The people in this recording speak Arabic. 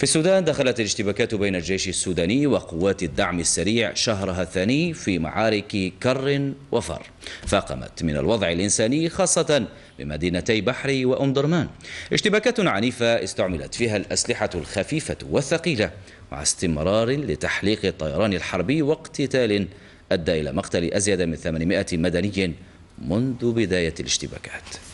في السودان دخلت الاشتباكات بين الجيش السوداني وقوات الدعم السريع شهرها الثاني في معارك كر وفر فاقمت من الوضع الإنساني خاصة بمدينتي بحري وأم درمان اشتباكات عنيفة استعملت فيها الأسلحة الخفيفة والثقيلة مع استمرار لتحليق الطيران الحربي واقتتال أدى إلى مقتل أزيد من 800 مدني منذ بداية الاشتباكات